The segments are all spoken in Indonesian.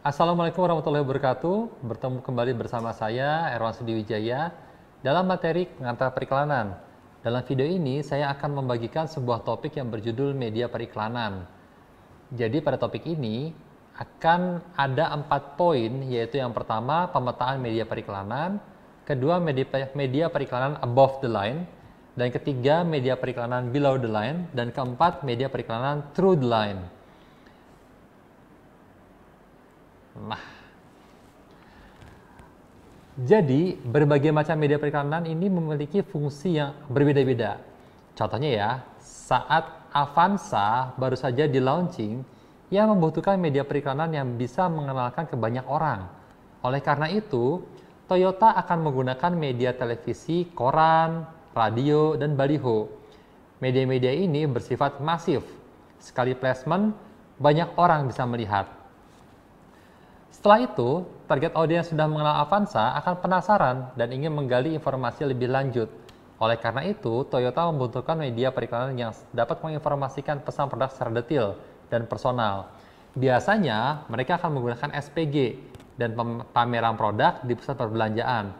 Assalamualaikum warahmatullahi wabarakatuh. Bertemu kembali bersama saya Erwan Sudiwijaya dalam materi pengantar periklanan. Dalam video ini saya akan membagikan sebuah topik yang berjudul media periklanan. Jadi pada topik ini akan ada empat poin yaitu yang pertama pemetaan media periklanan, kedua media, media periklanan above the line, dan ketiga media periklanan below the line, dan keempat media periklanan through the line. Nah, Jadi, berbagai macam media periklanan ini memiliki fungsi yang berbeda-beda. Contohnya ya, saat Avanza baru saja di launching, ia membutuhkan media periklanan yang bisa mengenalkan ke banyak orang. Oleh karena itu, Toyota akan menggunakan media televisi, koran, radio, dan baliho. Media-media ini bersifat masif. Sekali placement, banyak orang bisa melihat. Setelah itu, target audiens yang sudah mengenal Avanza akan penasaran dan ingin menggali informasi lebih lanjut. Oleh karena itu, Toyota membutuhkan media periklanan yang dapat menginformasikan pesan produk secara detail dan personal. Biasanya, mereka akan menggunakan SPG dan pameran produk di pusat perbelanjaan.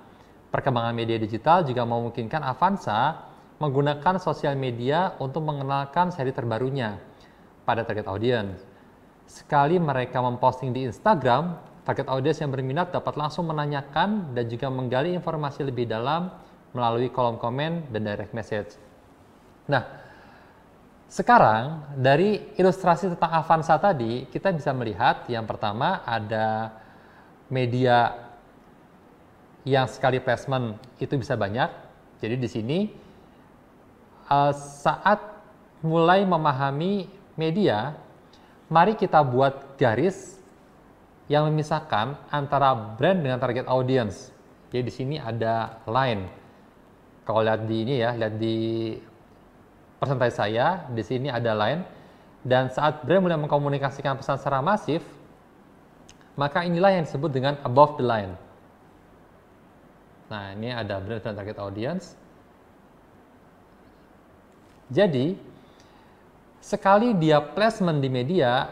Perkembangan media digital juga memungkinkan Avanza menggunakan sosial media untuk mengenalkan seri terbarunya pada target audiens. Sekali mereka memposting di Instagram, Target audiens yang berminat dapat langsung menanyakan dan juga menggali informasi lebih dalam melalui kolom komen dan direct message. Nah, sekarang dari ilustrasi tentang Avanza tadi, kita bisa melihat yang pertama ada media yang sekali placement itu bisa banyak. Jadi di sini eh, saat mulai memahami media, mari kita buat garis yang memisahkan antara brand dengan target audience. Jadi di sini ada line. Kalau lihat di ini ya, lihat di persentase saya, di sini ada line. Dan saat brand mulai mengkomunikasikan pesan secara masif, maka inilah yang disebut dengan above the line. Nah, ini ada brand dan target audience. Jadi, sekali dia placement di media,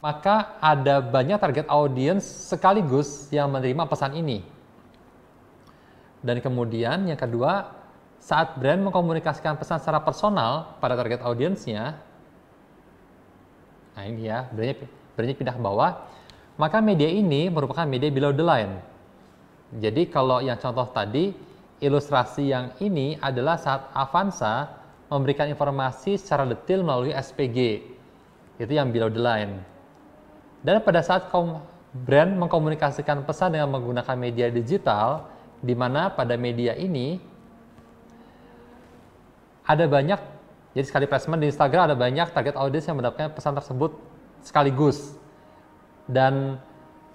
maka ada banyak target audiens sekaligus yang menerima pesan ini. Dan kemudian yang kedua, saat brand mengkomunikasikan pesan secara personal pada target audiensnya, nah ini ya, brandnya, brandnya pindah ke bawah, maka media ini merupakan media below the line. Jadi kalau yang contoh tadi, ilustrasi yang ini adalah saat Avanza memberikan informasi secara detail melalui SPG. Itu yang below the line. Dan pada saat kaum brand mengkomunikasikan pesan dengan menggunakan media digital, di mana pada media ini ada banyak, jadi sekali placement di Instagram ada banyak target audiens yang mendapatkan pesan tersebut sekaligus. Dan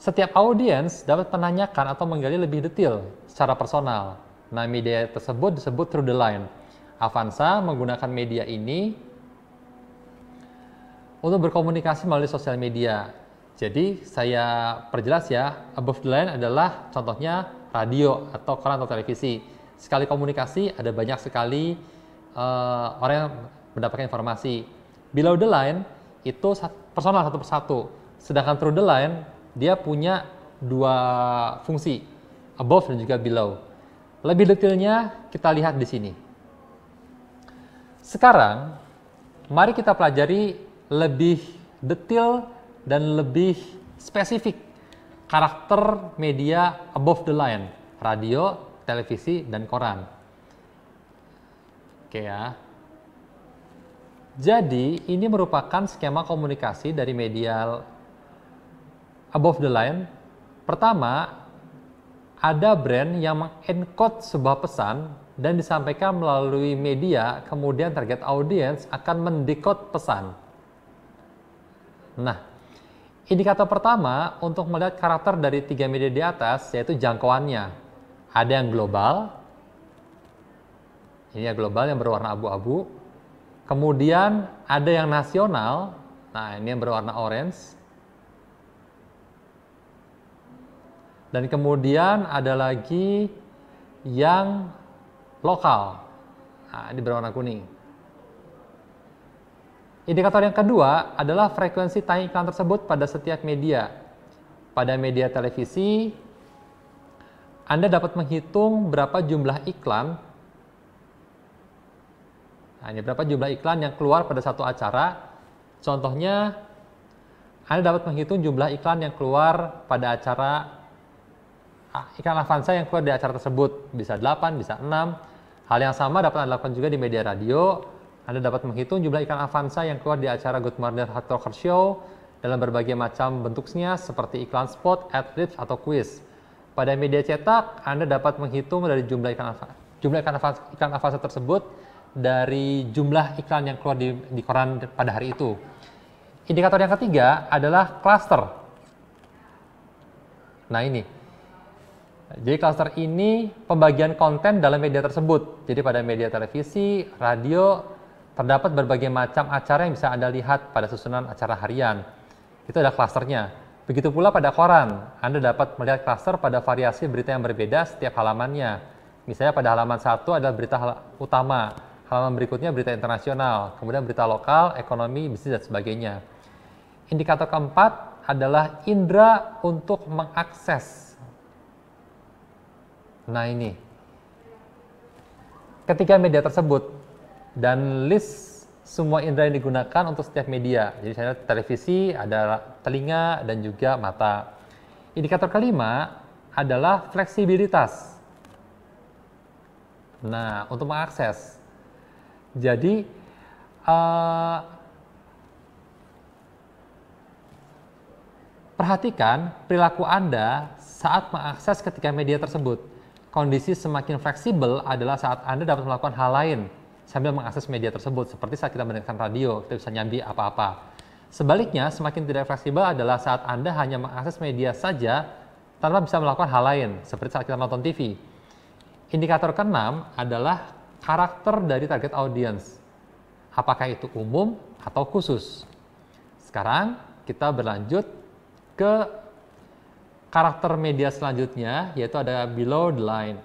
setiap audiens dapat menanyakan atau menggali lebih detail secara personal. Nah, media tersebut disebut through the line. Avanza menggunakan media ini untuk berkomunikasi melalui sosial media. Jadi saya perjelas ya, above the line adalah contohnya radio atau koran atau televisi. Sekali komunikasi ada banyak sekali uh, orang yang mendapatkan informasi. Below the line itu personal satu persatu. Sedangkan through the line dia punya dua fungsi, above dan juga below. Lebih detailnya kita lihat di sini. Sekarang mari kita pelajari lebih detail dan lebih spesifik karakter media above the line, radio, televisi, dan koran. Oke ya. Jadi ini merupakan skema komunikasi dari media above the line. Pertama, ada brand yang mengencode sebuah pesan dan disampaikan melalui media, kemudian target audience akan mendekode pesan. Nah, Indikator pertama untuk melihat karakter dari tiga media di atas yaitu jangkauannya. Ada yang global, ini yang global yang berwarna abu-abu. Kemudian ada yang nasional, nah ini yang berwarna orange. Dan kemudian ada lagi yang lokal, nah ini berwarna kuning. Indikator yang kedua adalah frekuensi tayang iklan tersebut pada setiap media. Pada media televisi, Anda dapat menghitung berapa jumlah iklan hanya berapa jumlah iklan yang keluar pada satu acara. Contohnya, Anda dapat menghitung jumlah iklan yang keluar pada acara ah, iklan Avanza yang keluar di acara tersebut. Bisa 8, bisa 6. Hal yang sama dapat Anda lakukan juga di media radio. Anda dapat menghitung jumlah ikan Avanza yang keluar di acara Good Morning Hard Talker Show dalam berbagai macam bentuknya seperti iklan spot, ad libs, atau quiz. Pada media cetak, Anda dapat menghitung dari jumlah ikan Avanza, jumlah ikan Avanza, iklan Avanza tersebut dari jumlah iklan yang keluar di, di koran pada hari itu. Indikator yang ketiga adalah cluster. Nah ini, jadi cluster ini pembagian konten dalam media tersebut. Jadi pada media televisi, radio, Terdapat berbagai macam acara yang bisa Anda lihat pada susunan acara harian. Itu ada klasternya. Begitu pula pada koran, Anda dapat melihat klaster pada variasi berita yang berbeda setiap halamannya. Misalnya pada halaman satu adalah berita utama, halaman berikutnya berita internasional, kemudian berita lokal, ekonomi, bisnis, dan sebagainya. Indikator keempat adalah indera untuk mengakses. Nah ini, ketika media tersebut dan list semua indera yang digunakan untuk setiap media. Jadi saya televisi, ada telinga, dan juga mata. Indikator kelima adalah fleksibilitas. Nah, untuk mengakses. Jadi, uh, perhatikan perilaku Anda saat mengakses ketika media tersebut. Kondisi semakin fleksibel adalah saat Anda dapat melakukan hal lain, sambil mengakses media tersebut seperti saat kita mendengarkan radio kita bisa nyambi apa-apa. Sebaliknya, semakin tidak fleksibel adalah saat Anda hanya mengakses media saja tanpa bisa melakukan hal lain, seperti saat kita nonton TV. Indikator keenam adalah karakter dari target audience. Apakah itu umum atau khusus? Sekarang kita berlanjut ke karakter media selanjutnya, yaitu ada below the line.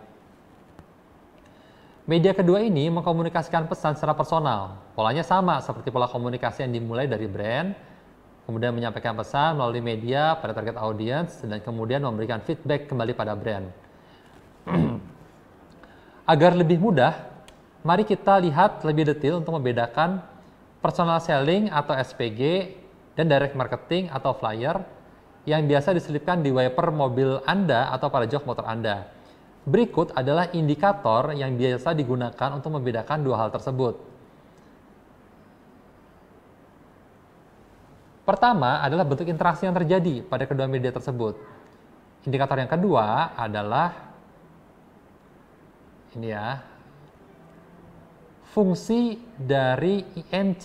Media kedua ini mengkomunikasikan pesan secara personal. Polanya sama seperti pola komunikasi yang dimulai dari brand, kemudian menyampaikan pesan melalui media pada target audience, dan kemudian memberikan feedback kembali pada brand. Agar lebih mudah, mari kita lihat lebih detail untuk membedakan personal selling atau SPG dan direct marketing atau flyer yang biasa diselipkan di wiper mobil Anda atau pada jok motor Anda. Berikut adalah indikator yang biasa digunakan untuk membedakan dua hal tersebut. Pertama adalah bentuk interaksi yang terjadi pada kedua media tersebut. Indikator yang kedua adalah ini ya. Fungsi dari INC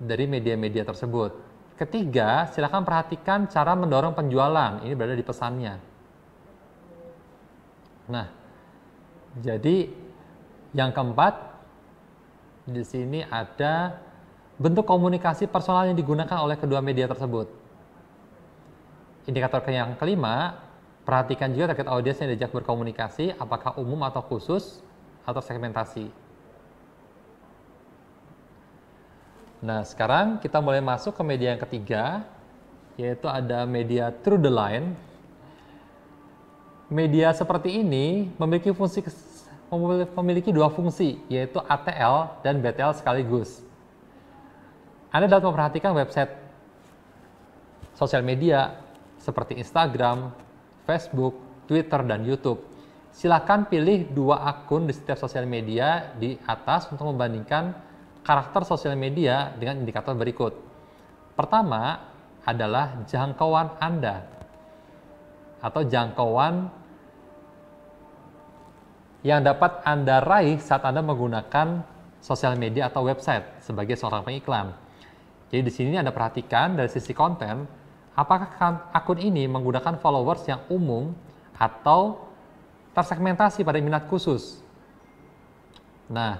dari media-media tersebut. Ketiga, silakan perhatikan cara mendorong penjualan. Ini berada di pesannya. Nah, jadi yang keempat di sini ada bentuk komunikasi personal yang digunakan oleh kedua media tersebut. Indikator yang kelima, perhatikan juga target audiens yang diajak berkomunikasi, apakah umum atau khusus atau segmentasi. Nah, sekarang kita mulai masuk ke media yang ketiga, yaitu ada media through the line media seperti ini memiliki fungsi memiliki dua fungsi, yaitu ATL dan BTL sekaligus. Anda dapat memperhatikan website sosial media seperti Instagram, Facebook, Twitter, dan YouTube. Silakan pilih dua akun di setiap sosial media di atas untuk membandingkan karakter sosial media dengan indikator berikut. Pertama adalah jangkauan Anda atau jangkauan yang dapat Anda raih saat Anda menggunakan sosial media atau website sebagai seorang pengiklan. Jadi di sini Anda perhatikan dari sisi konten, apakah kan akun ini menggunakan followers yang umum atau tersegmentasi pada minat khusus. Nah,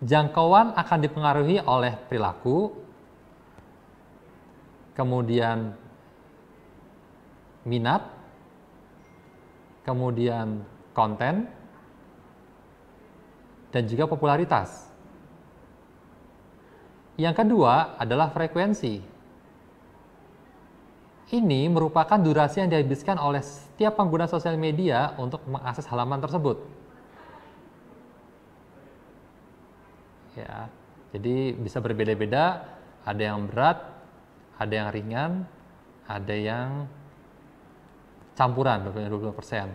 jangkauan akan dipengaruhi oleh perilaku, kemudian minat, kemudian konten, dan juga popularitas. Yang kedua adalah frekuensi. Ini merupakan durasi yang dihabiskan oleh setiap pengguna sosial media untuk mengakses halaman tersebut. Ya, jadi bisa berbeda-beda, ada yang berat, ada yang ringan, ada yang campuran dua 22 persen.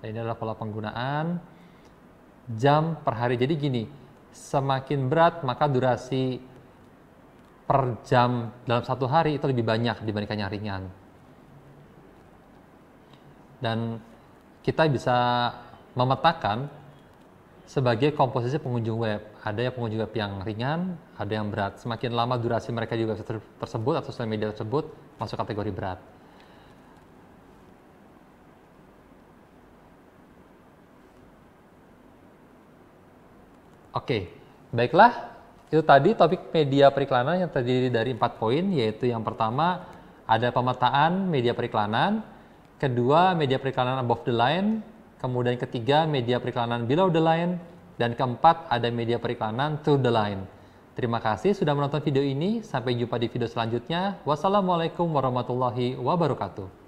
Nah, ini adalah pola penggunaan jam per hari. Jadi gini, semakin berat maka durasi per jam dalam satu hari itu lebih banyak dibandingkan yang ringan. Dan kita bisa memetakan sebagai komposisi pengunjung web. Ada yang pengunjung web yang ringan, ada yang berat. Semakin lama durasi mereka di website tersebut atau sosial media tersebut masuk kategori berat. Oke, baiklah. Itu tadi topik media periklanan yang terdiri dari empat poin, yaitu yang pertama ada pemetaan media periklanan, kedua media periklanan above the line, kemudian ketiga media periklanan below the line, dan keempat ada media periklanan through the line. Terima kasih sudah menonton video ini, sampai jumpa di video selanjutnya. Wassalamualaikum warahmatullahi wabarakatuh.